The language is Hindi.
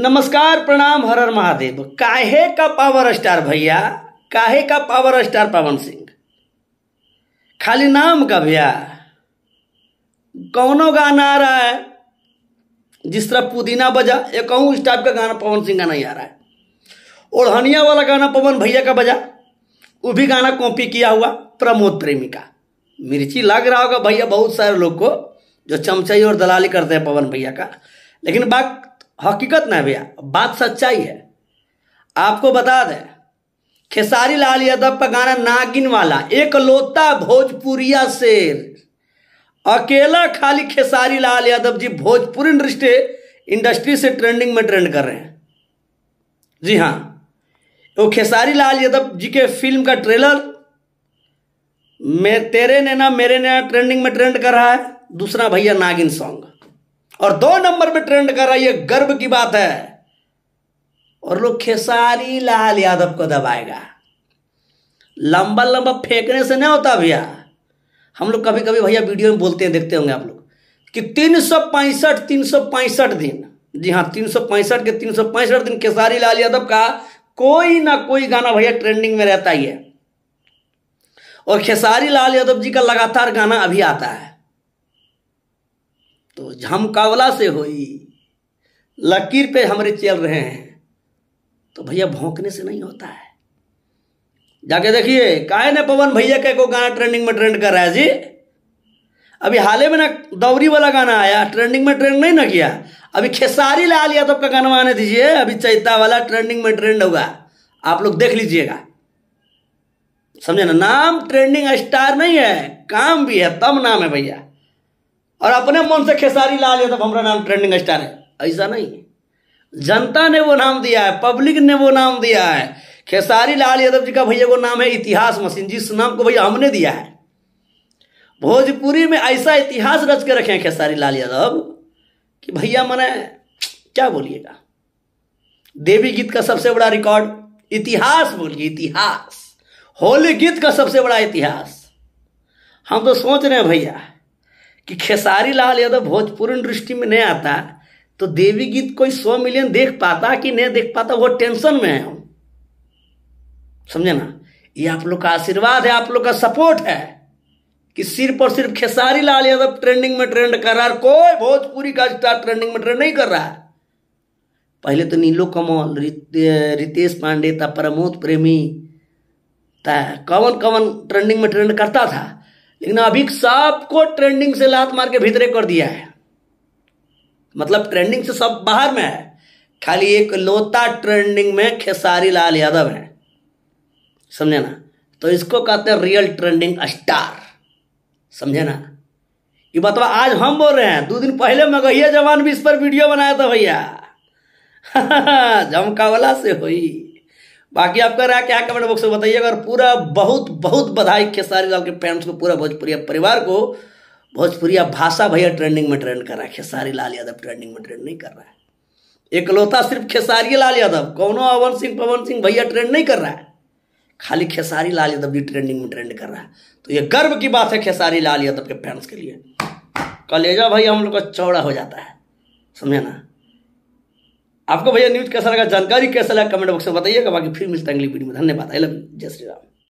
नमस्कार प्रणाम हर हर महादेव काहे का पावर स्टार भैया काहे का पावर स्टार पवन सिंह खाली नाम का भैया कौनो गाना आ रहा है जिस तरह पुदीना बजा या कहूँ इस टाइप का गाना पवन सिंह का नहीं आ रहा है ओढ़निया वाला गाना पवन भैया का बजा वो भी गाना कॉपी किया हुआ प्रमोद प्रेमी का मिर्ची लग रहा होगा भैया बहुत सारे लोग को जो चमचाई और दलाली करते हैं पवन भैया का लेकिन बात हकीकत ना भैया बात सच्चाई है आपको बता दें खेसारी लाल यादव का गाना नागिन वाला एक लोता भोजपुरिया शेर अकेला खाली खेसारी लाल यादव जी भोजपुरी इंडस्ट्री इंडस्ट्री से ट्रेंडिंग में ट्रेंड कर रहे हैं जी हाँ वो तो खेसारी लाल यादव जी के फिल्म का ट्रेलर मैं तेरे ने ना मेरे ने ना ट्रेंडिंग में ट्रेंड कर रहा है दूसरा भैया नागिन सॉन्ग और दो नंबर में ट्रेंड कर रहा है ये गर्व की बात है और लोग खेसारी लाल यादव को दबाएगा लंबा लंबा फेंकने से नहीं होता भैया हम लोग कभी कभी भैया वीडियो में बोलते हैं देखते होंगे आप लोग कि तीन सौ पैंसठ तीन सौ पैंसठ दिन जी हाँ तीन सौ पैंसठ के तीन सौ पैंसठ दिन खेसारी लाल यादव का कोई ना कोई गाना भैया ट्रेंडिंग में रहता ही है और खेसारी लाल यादव जी का लगातार गाना अभी आता है झमकावला से होई लकीर पे हमरे चल रहे हैं तो भैया भोंकने से नहीं होता है जाके देखिए काहे ने पवन भैया के को गाना ट्रेंडिंग में ट्रेंड कर रहा है जी अभी हाल ही में ना दौरी वाला गाना आया ट्रेंडिंग में ट्रेंड नहीं ना किया अभी खेसारी ला लिया तो आपका गाना आने दीजिए अभी चैता वाला ट्रेंडिंग में ट्रेंड होगा आप लोग देख लीजिएगा समझे ना नाम ट्रेंडिंग स्टार नहीं है काम भी है तब नाम है भैया और अपने मन से खेसारी लाल यादव हमारा नाम ट्रेंडिंग स्टार है ऐसा नहीं जनता ने वो नाम दिया है पब्लिक ने वो नाम दिया है खेसारी लाल यादव जी का भैया वो नाम है इतिहास मशीन जिस नाम को भैया हमने दिया है भोजपुरी में ऐसा इतिहास रच के रखे हैं खेसारी लाल यादव कि भैया मने क्या बोलिएगा देवी गीत का सबसे बड़ा रिकॉर्ड इतिहास बोलिए इतिहास होली गीत का सबसे बड़ा इतिहास हम तो सोच रहे हैं भैया कि खेसारी लाल यादव भोजपुरी दृष्टि में नहीं आता तो देवी गीत कोई सौ मिलियन देख पाता कि नहीं देख पाता वो टेंशन में है समझे ना ये आप लोग का आशीर्वाद है आप लोग का सपोर्ट है कि सिर्फ और सिर्फ खेसारी लाल यादव ट्रेंडिंग में ट्रेंड कर रहा है कोई भोजपुरी का स्टार ट्रेंडिंग में ट्रेंड नहीं कर रहा है पहले तो नीलो कमल रितेश पांडे था प्रमोद प्रेमी था कवन कवन ट्रेंडिंग में ट्रेंड करता था लेकिन अभी सबको ट्रेंडिंग से लात मार के भीतरे कर दिया है मतलब ट्रेंडिंग से सब बाहर में है खाली एक लोता ट्रेंडिंग में खेसारी लाल यादव है समझे ना तो इसको कहते हैं रियल ट्रेंडिंग स्टार समझे ना ये बतवा तो आज हम बोल रहे हैं दो दिन पहले मगहिया जवान भी इस पर वीडियो बनाया था भैया जमकावला से हुई बाकी आपका रहा क्या कमेंट बॉक्स में बताइएगा और पूरा बहुत बहुत बधाई खेसारी लाल के फैंस को पूरा भोजपुरी परिवार को भोजपुरी भाषा भैया ट्रेंडिंग में ट्रेंड कर रहा है खेसारी लाल यादव ट्रेंडिंग में ट्रेंड नहीं कर रहा है एकलौता सिर्फ खेसारी लाल यादव कौनो अवन सिंह पवन सिंह भैया ट्रेंड नहीं कर रहा है खाली खेसारी लाल यादव भी ट्रेंडिंग में ट्रेंड कर रहा है तो ये गर्व की बात है खेसारी लाल यादव के फैंस के लिए कलेजा भाई हम लोग का चौड़ा हो जाता है समझे ना आपको भैया न्यूज कैसा लगा जानकारी कैसा लगा कमेंट बॉक्स में बताइएगा बाकी फिर मिलते हैं अगली वीडियो में धन्यवाद आई लव जय श्री राम